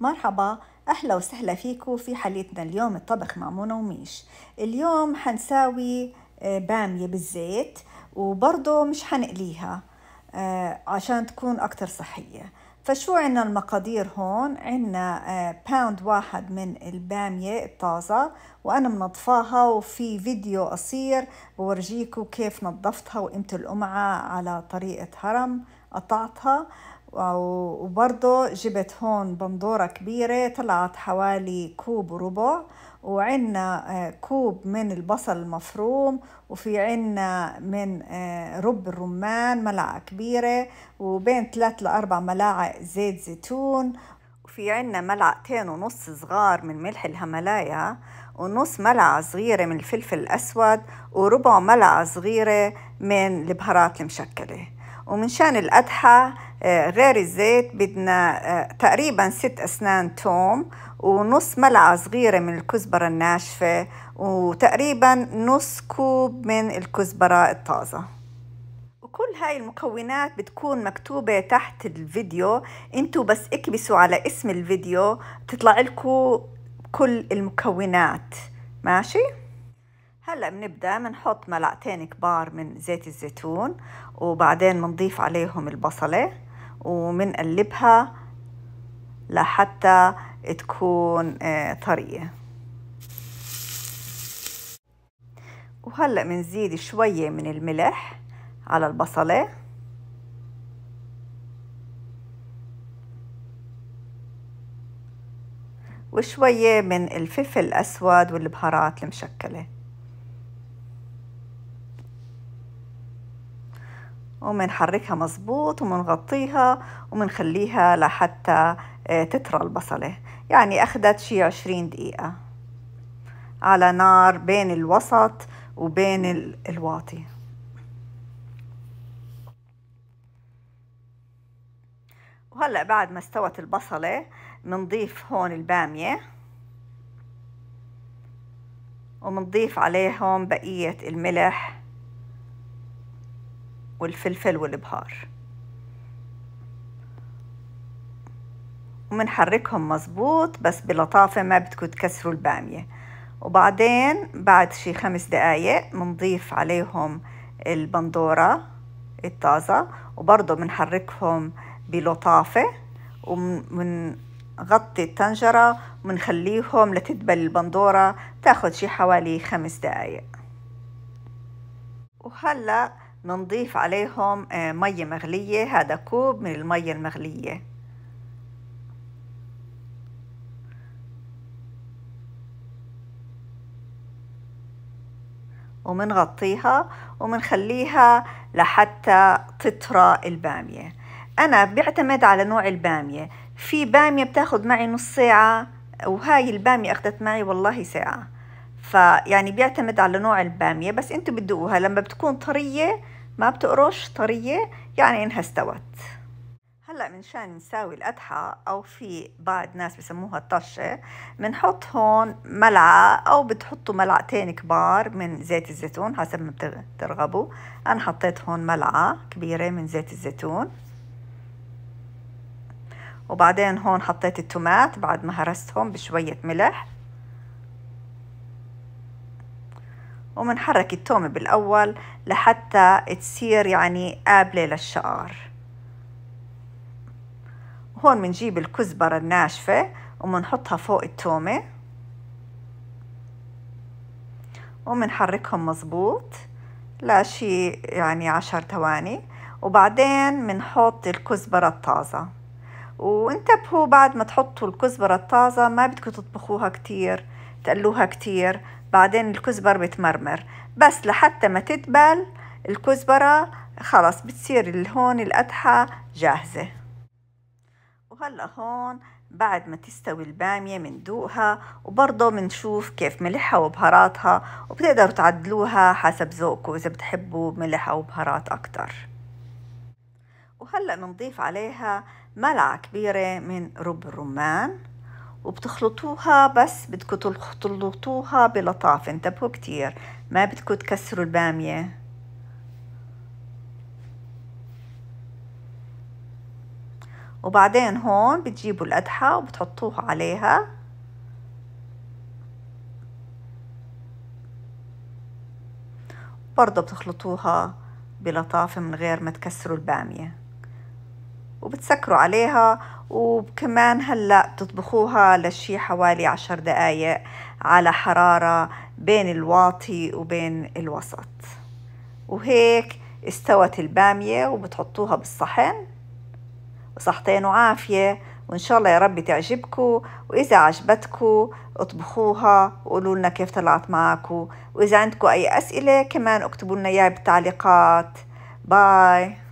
مرحبا أهلا وسهلا فيكم في حليتنا اليوم الطبخ مع منى وميش اليوم حنساوي آه، بامية بالزيت وبرضه مش حنقليها آه، عشان تكون أكتر صحية فشو عنا المقادير هون عنا باوند آه، واحد من البامية الطازة وأنا منضفاها وفي فيديو قصير بورجيكم كيف نظفتها وقمت القمعة على طريقة هرم قطعتها وبرضه جبت هون بندورة كبيرة طلعت حوالي كوب ربع وعنا آه، كوب من البصل المفروم وفي عنا من آه، رب الرمان ملعقة كبيرة وبين ثلاث لأربع ملاعق زيت زيتون وفي عنا ملعقتين ونص صغار من ملح الهملايا ونص ملعقة صغيرة من الفلفل الأسود وربع ملعقة صغيرة من البهارات المشكلة ومن شان القدحة آه، غير الزيت بدنا آه، تقريبا ست أسنان توم ونص ملعقة صغيرة من الكزبرة الناشفة وتقريبا نص كوب من الكزبرة الطازة وكل هاي المكونات بتكون مكتوبة تحت الفيديو انتوا بس اكبسوا على اسم الفيديو بتطلع لكم كل المكونات ماشي؟ هلا بنبدا بنحط ملعقتين كبار من زيت الزيتون وبعدين بنضيف عليهم البصله وبنقلبها لحتى تكون آه، طريه وهلا بنزيد شويه من الملح على البصله وشويه من الفلفل الاسود والبهارات المشكله ومنحركها مظبوط ومنغطيها ومنخليها لحتى آه، تطرى البصلة يعني أخدت شي عشرين دقيقة على نار بين الوسط وبين الواطي وهلأ بعد ما استوت البصلة منضيف هون البامية ومنضيف عليهم بقية الملح والفلفل والبهار ومنحركهم مظبوط بس بلطافة ما بدكوا تكسروا البامية وبعدين بعد شي خمس دقايق منضيف عليهم البندورة الطازة وبرضه بنحركهم بلطافة ومنغطي الطنجرة ومنخليهم لتدبل البندورة تاخد شي حوالي خمس دقايق وهلأ منضيف عليهم آه، مية مغلية هذا كوب من المية المغلية ومنغطيها ومنخليها لحتى تطرى البامية أنا بعتمد على نوع البامية في بامية بتاخد معي نص ساعة وهاي البامية أخذت معي والله ساعة فيعني بيعتمد على نوع البامية بس انتوا بتدوقوها لما بتكون طرية ما بتقرش طرية يعني إنها استوت هلا منشان نساوي القدحة أو في بعض ناس بسموها الطشة بنحط هون ملعقة أو بتحطوا ملعقتين كبار من زيت الزيتون حسب ما بترغبوا أنا حطيت هون ملعقة كبيرة من زيت الزيتون وبعدين هون حطيت التومات بعد ما هرستهم بشوية ملح ومنحرك التومة بالأول لحتى تصير يعني قابلة للشقار هون منجيب الكزبرة الناشفة ومنحطها فوق التومة ومنحركهم مظبوط لشي يعني عشر ثواني وبعدين بنحط الكزبرة الطازة وانتبهوا بعد ما تحطوا الكزبرة الطازة ما بدكم تطبخوها كتير تقلوها كتير بعدين الكزبر بتمرمر بس لحتى ما تدبل الكزبرة خلص بتصير الهون القدحة جاهزة وهلا هون بعد ما تستوي البامية مندوقها وبرضه منشوف كيف ملحها وبهاراتها وبتقدروا تعدلوها حسب ذوقكم إذا بتحبوا ملح أو بهارات أكتر وهلأ منضيف عليها ملعقة كبيرة من رب الرمان وبتخلطوها بس بدكم تخلطوها بلطافة انتبهوا كتير ما بدكم تكسروا البامية وبعدين هون بتجيبوا القدحة وبتحطوها عليها برضه بتخلطوها بلطافة من غير ما تكسروا البامية وبتسكروا عليها وكمان هلأ بتطبخوها لشي حوالي عشر دقايق على حرارة بين الواطي وبين الوسط وهيك استوت البامية وبتحطوها بالصحن وصحتين وعافية وإن شاء الله يا رب تعجبكم وإذا عجبتكم اطبخوها وقولوا لنا كيف طلعت معاكم وإذا عندكم أي أسئلة كمان اكتبوا لنا إياها بالتعليقات باي